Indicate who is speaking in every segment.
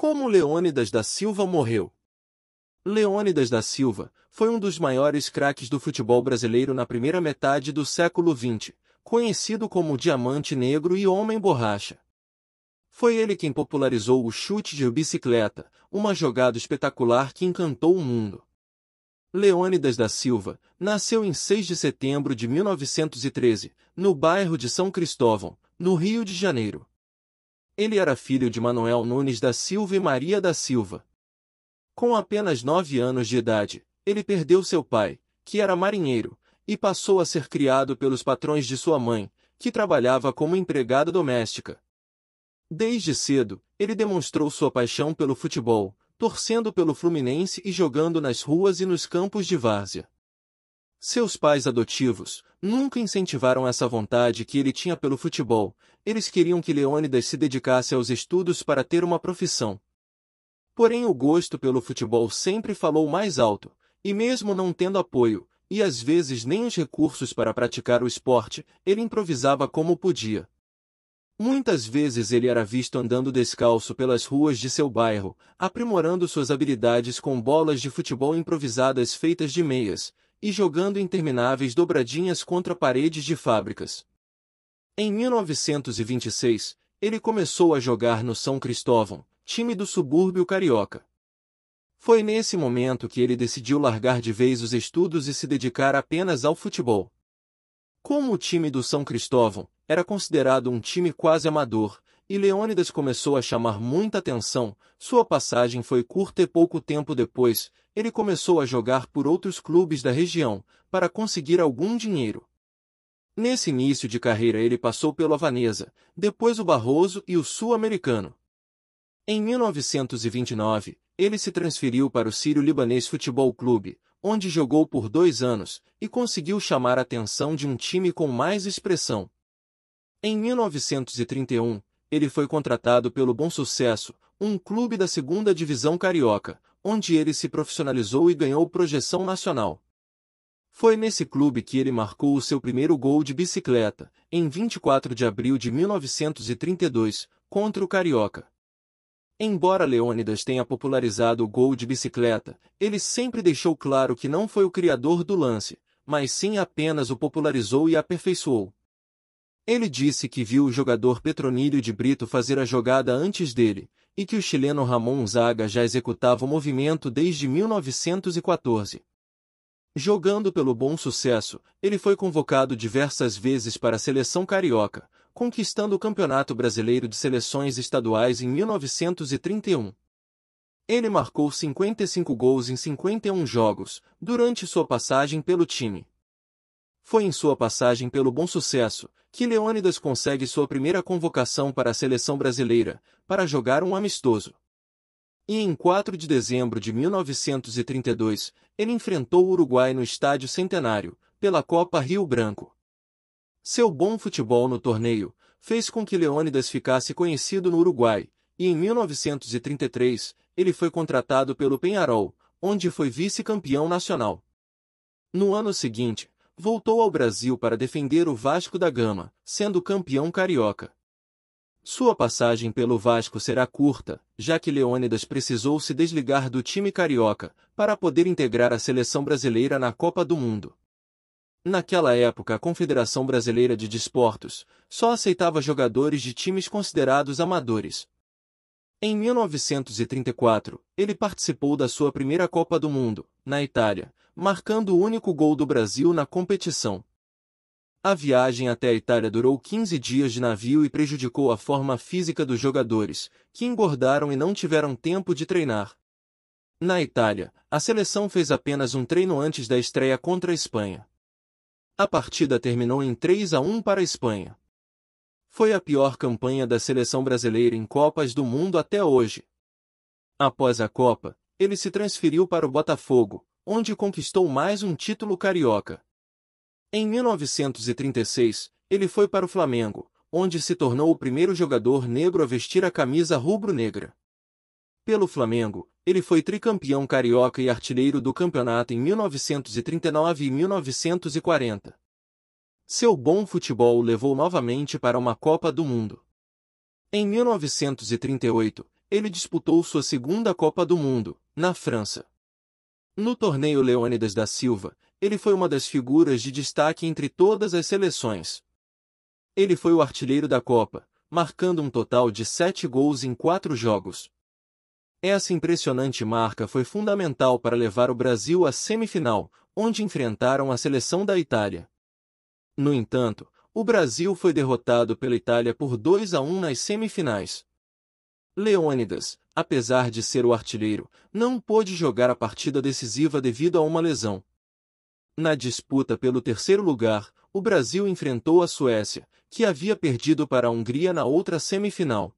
Speaker 1: Como Leônidas da Silva morreu? Leônidas da Silva foi um dos maiores craques do futebol brasileiro na primeira metade do século XX, conhecido como Diamante Negro e Homem Borracha. Foi ele quem popularizou o chute de bicicleta, uma jogada espetacular que encantou o mundo. Leônidas da Silva nasceu em 6 de setembro de 1913, no bairro de São Cristóvão, no Rio de Janeiro. Ele era filho de Manuel Nunes da Silva e Maria da Silva. Com apenas nove anos de idade, ele perdeu seu pai, que era marinheiro, e passou a ser criado pelos patrões de sua mãe, que trabalhava como empregada doméstica. Desde cedo, ele demonstrou sua paixão pelo futebol, torcendo pelo Fluminense e jogando nas ruas e nos campos de várzea. Seus pais adotivos nunca incentivaram essa vontade que ele tinha pelo futebol, eles queriam que Leônidas se dedicasse aos estudos para ter uma profissão. Porém o gosto pelo futebol sempre falou mais alto, e mesmo não tendo apoio, e às vezes nem os recursos para praticar o esporte, ele improvisava como podia. Muitas vezes ele era visto andando descalço pelas ruas de seu bairro, aprimorando suas habilidades com bolas de futebol improvisadas feitas de meias, e jogando intermináveis dobradinhas contra paredes de fábricas. Em 1926, ele começou a jogar no São Cristóvão, time do subúrbio carioca. Foi nesse momento que ele decidiu largar de vez os estudos e se dedicar apenas ao futebol. Como o time do São Cristóvão era considerado um time quase amador, e Leônidas começou a chamar muita atenção. Sua passagem foi curta e pouco tempo depois, ele começou a jogar por outros clubes da região, para conseguir algum dinheiro. Nesse início de carreira ele passou pelo Avanesa, depois o Barroso e o Sul-Americano. Em 1929, ele se transferiu para o Sírio Libanês Futebol Clube, onde jogou por dois anos, e conseguiu chamar a atenção de um time com mais expressão. Em 1931, ele foi contratado pelo Bom Sucesso, um clube da segunda divisão carioca, onde ele se profissionalizou e ganhou projeção nacional. Foi nesse clube que ele marcou o seu primeiro gol de bicicleta, em 24 de abril de 1932, contra o Carioca. Embora Leônidas tenha popularizado o gol de bicicleta, ele sempre deixou claro que não foi o criador do lance, mas sim apenas o popularizou e aperfeiçoou. Ele disse que viu o jogador Petronílio de Brito fazer a jogada antes dele, e que o chileno Ramon Zaga já executava o movimento desde 1914. Jogando pelo bom sucesso, ele foi convocado diversas vezes para a seleção carioca, conquistando o Campeonato Brasileiro de Seleções Estaduais em 1931. Ele marcou 55 gols em 51 jogos, durante sua passagem pelo time. Foi em sua passagem pelo bom sucesso que Leônidas consegue sua primeira convocação para a seleção brasileira, para jogar um amistoso. E em 4 de dezembro de 1932, ele enfrentou o Uruguai no Estádio Centenário, pela Copa Rio Branco. Seu bom futebol no torneio fez com que Leônidas ficasse conhecido no Uruguai, e em 1933 ele foi contratado pelo Penharol, onde foi vice-campeão nacional. No ano seguinte, voltou ao Brasil para defender o Vasco da Gama, sendo campeão carioca. Sua passagem pelo Vasco será curta, já que Leônidas precisou se desligar do time carioca para poder integrar a seleção brasileira na Copa do Mundo. Naquela época, a Confederação Brasileira de Desportos só aceitava jogadores de times considerados amadores. Em 1934, ele participou da sua primeira Copa do Mundo, na Itália, marcando o único gol do Brasil na competição. A viagem até a Itália durou 15 dias de navio e prejudicou a forma física dos jogadores, que engordaram e não tiveram tempo de treinar. Na Itália, a seleção fez apenas um treino antes da estreia contra a Espanha. A partida terminou em 3 a 1 para a Espanha. Foi a pior campanha da seleção brasileira em Copas do Mundo até hoje. Após a Copa, ele se transferiu para o Botafogo, onde conquistou mais um título carioca. Em 1936, ele foi para o Flamengo, onde se tornou o primeiro jogador negro a vestir a camisa rubro-negra. Pelo Flamengo, ele foi tricampeão carioca e artilheiro do campeonato em 1939 e 1940. Seu bom futebol o levou novamente para uma Copa do Mundo. Em 1938, ele disputou sua segunda Copa do Mundo, na França. No torneio Leônidas da Silva, ele foi uma das figuras de destaque entre todas as seleções. Ele foi o artilheiro da Copa, marcando um total de sete gols em quatro jogos. Essa impressionante marca foi fundamental para levar o Brasil à semifinal, onde enfrentaram a seleção da Itália. No entanto, o Brasil foi derrotado pela Itália por 2 a 1 nas semifinais. Leônidas, apesar de ser o artilheiro, não pôde jogar a partida decisiva devido a uma lesão. Na disputa pelo terceiro lugar, o Brasil enfrentou a Suécia, que havia perdido para a Hungria na outra semifinal.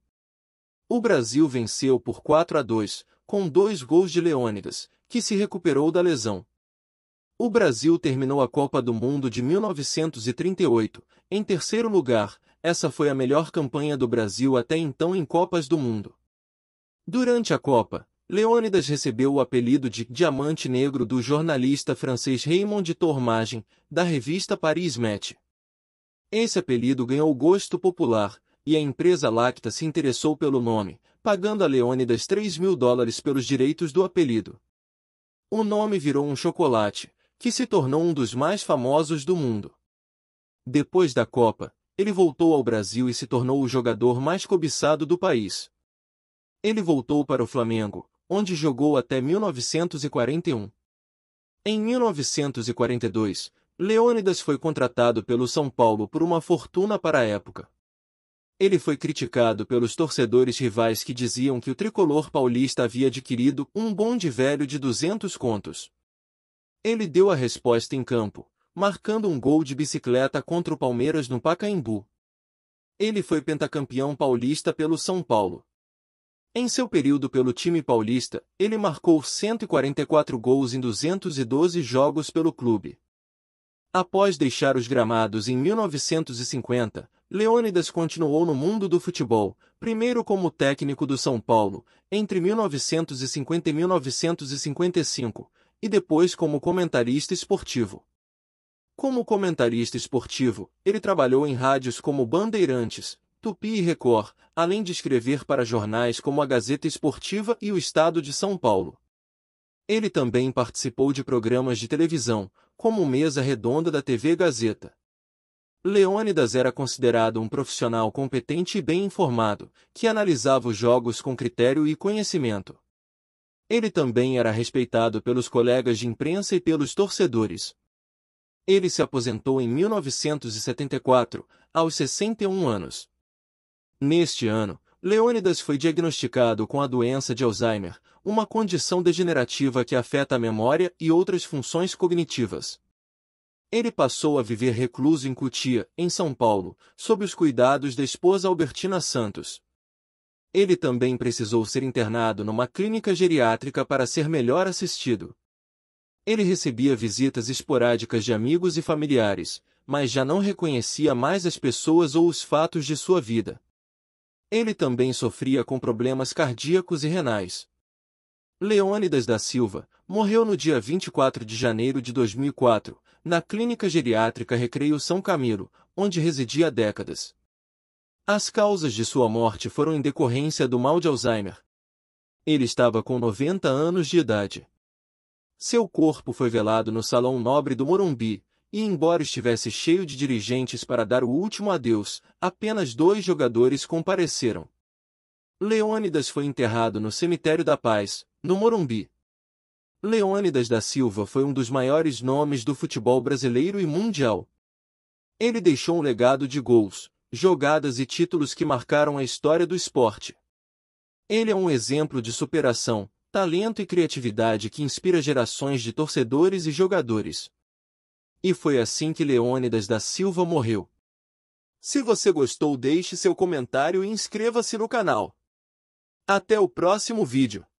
Speaker 1: O Brasil venceu por 4 a 2, com dois gols de Leônidas, que se recuperou da lesão. O Brasil terminou a Copa do Mundo de 1938, em terceiro lugar, essa foi a melhor campanha do Brasil até então em Copas do Mundo. Durante a Copa, Leônidas recebeu o apelido de Diamante Negro do jornalista francês Raymond Tormagem, da revista Paris Match. Esse apelido ganhou gosto popular, e a empresa Lacta se interessou pelo nome, pagando a Leônidas 3 mil dólares pelos direitos do apelido. O nome virou um chocolate, que se tornou um dos mais famosos do mundo. Depois da Copa, ele voltou ao Brasil e se tornou o jogador mais cobiçado do país. Ele voltou para o Flamengo, onde jogou até 1941. Em 1942, Leônidas foi contratado pelo São Paulo por uma fortuna para a época. Ele foi criticado pelos torcedores rivais que diziam que o tricolor paulista havia adquirido um bonde velho de 200 contos. Ele deu a resposta em campo, marcando um gol de bicicleta contra o Palmeiras no Pacaembu. Ele foi pentacampeão paulista pelo São Paulo. Em seu período pelo time paulista, ele marcou 144 gols em 212 jogos pelo clube. Após deixar os gramados em 1950, Leônidas continuou no mundo do futebol, primeiro como técnico do São Paulo, entre 1950 e 1955, e depois como comentarista esportivo. Como comentarista esportivo, ele trabalhou em rádios como Bandeirantes, Tupi e Record, além de escrever para jornais como a Gazeta Esportiva e o Estado de São Paulo. Ele também participou de programas de televisão, como Mesa Redonda da TV Gazeta. Leônidas era considerado um profissional competente e bem informado, que analisava os jogos com critério e conhecimento. Ele também era respeitado pelos colegas de imprensa e pelos torcedores, ele se aposentou em 1974, aos 61 anos. Neste ano, Leônidas foi diagnosticado com a doença de Alzheimer, uma condição degenerativa que afeta a memória e outras funções cognitivas. Ele passou a viver recluso em Cutia, em São Paulo, sob os cuidados da esposa Albertina Santos. Ele também precisou ser internado numa clínica geriátrica para ser melhor assistido. Ele recebia visitas esporádicas de amigos e familiares, mas já não reconhecia mais as pessoas ou os fatos de sua vida. Ele também sofria com problemas cardíacos e renais. Leônidas da Silva morreu no dia 24 de janeiro de 2004, na clínica geriátrica Recreio São Camilo, onde residia há décadas. As causas de sua morte foram em decorrência do mal de Alzheimer. Ele estava com 90 anos de idade. Seu corpo foi velado no Salão Nobre do Morumbi, e embora estivesse cheio de dirigentes para dar o último adeus, apenas dois jogadores compareceram. Leônidas foi enterrado no Cemitério da Paz, no Morumbi. Leônidas da Silva foi um dos maiores nomes do futebol brasileiro e mundial. Ele deixou um legado de gols, jogadas e títulos que marcaram a história do esporte. Ele é um exemplo de superação, talento e criatividade que inspira gerações de torcedores e jogadores. E foi assim que Leônidas da Silva morreu. Se você gostou, deixe seu comentário e inscreva-se no canal. Até o próximo vídeo.